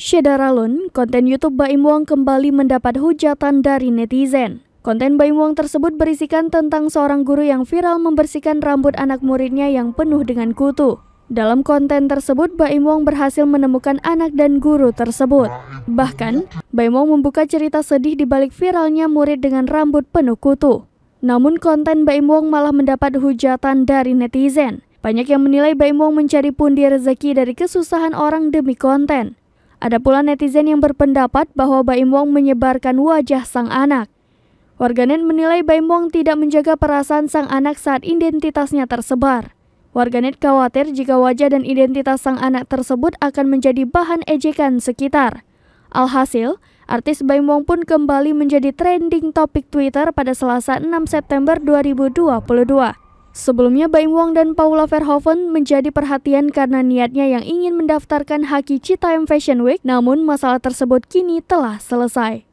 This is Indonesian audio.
Syedaralun, konten YouTube Baim Wong kembali mendapat hujatan dari netizen. Konten Baim Wong tersebut berisikan tentang seorang guru yang viral membersihkan rambut anak muridnya yang penuh dengan kutu. Dalam konten tersebut, Baim Wong berhasil menemukan anak dan guru tersebut. Bahkan, Baim Wong membuka cerita sedih di balik viralnya murid dengan rambut penuh kutu. Namun konten Baim Wong malah mendapat hujatan dari netizen. Banyak yang menilai Baim Wong mencari pundi rezeki dari kesusahan orang demi konten. Ada pula netizen yang berpendapat bahwa Baim Wong menyebarkan wajah sang anak. Warganet menilai Baim Wong tidak menjaga perasaan sang anak saat identitasnya tersebar. Warganet khawatir jika wajah dan identitas sang anak tersebut akan menjadi bahan ejekan sekitar. Alhasil, artis Baim Wong pun kembali menjadi trending topik Twitter pada Selasa 6 September 2022. Sebelumnya Baim Wong dan Paula Verhoeven menjadi perhatian karena niatnya yang ingin mendaftarkan Haki Citaem Fashion Week, namun masalah tersebut kini telah selesai.